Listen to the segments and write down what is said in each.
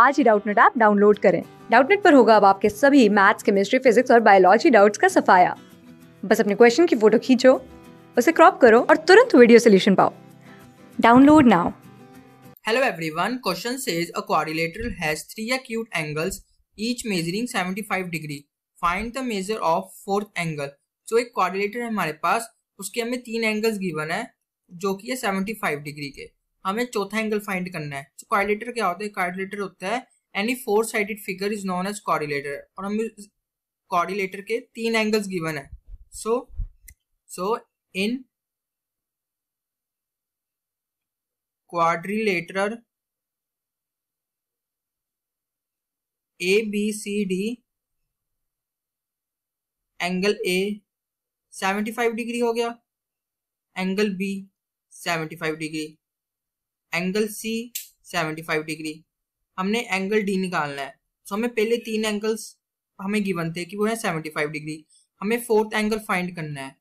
आज ही Doubtnut app download करें डाउटनेट पर होगा अब आपके सभी मैथ्स केमिस्ट्री फिजिक्स और बायोलॉजी डाउट्स का सफाया बस अपने क्वेश्चन की फोटो खींचो उसे क्रॉप करो और तुरंत वीडियो सोल्यूशन पाओ download now Hello everyone, question says a quadrilateral has three acute angles each measuring 75 degree. Find the measure of fourth angle. जो so, एक क्वाड्रिलेटर है हमारे पास उसके हमें तीन एंगल्स गिवन है जो कि है 75 डिग्री के हमें चौथा एंगल फाइंड करना है तो कॉरिलेटर क्या होता है कॉर्डिलेटर होता है any four sided figure is known as quadrilateral और हम कॉर्डिलेटर के तीन एंगल्स गिवन है so so in quadrilateral A B C D angle A 75 degree हो गया angle B 75 degree angle C 75 degree हमने एंगल डी निकालना है सो हमें पहले तीन एंगल्स हमें गिवन थे कि वो है 75 डिग्री हमें फोर्थ एंगल फाइंड करना है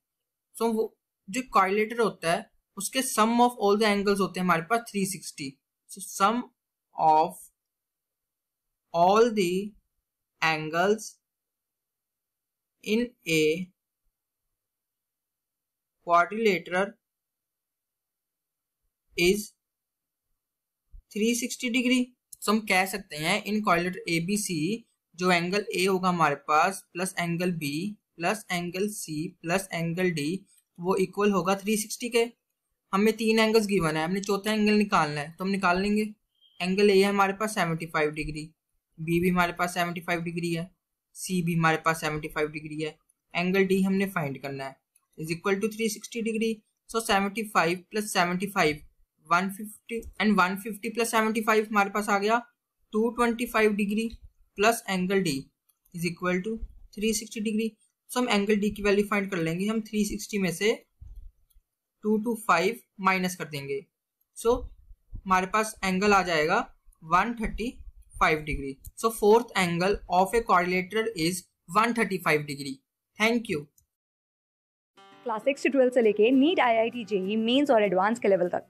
सो so, वो जो कॉयलेटर होता है उसके sum of all the angles होते हैं हमारे पास 360 so sum of all the angles in A is is 360 degree तो हम कह सकते हैं इन कॉर्डिलेटर ए बी सी जो एंगल ए होगा हमारे पास plus angle B plus angle C plus angle D वो इक्वल होगा 360 के हमें तीन एंगल्स गिवन है हमने चौथा एंगल निकालना है तो हम निकाल लेंगे एंगल ए है हमारे पास 75 डिग्री बी भी हमारे पास 75 डिग्री है सी भी हमारे पास 75 डिग्री है एंगल डी हमने फाइंड करना है is equal to 360 degree so 75 plus five 150 and 150 plus 75 हमारे पास आ गया 225 degree plus angle D is equal to 360 degree so हम एंगल डी की वैल्यू फाइंड कर लेंगे हम 360 में से 225 माइनस कर देंगे सो so, हमारे पास एंगल आ जाएगा 135 degree so fourth angle of a quadrilateral is 135 degree thank you class six से ट्वेल्थ से लेके NEET I I T JEE mains और एडवांस के लेवल तक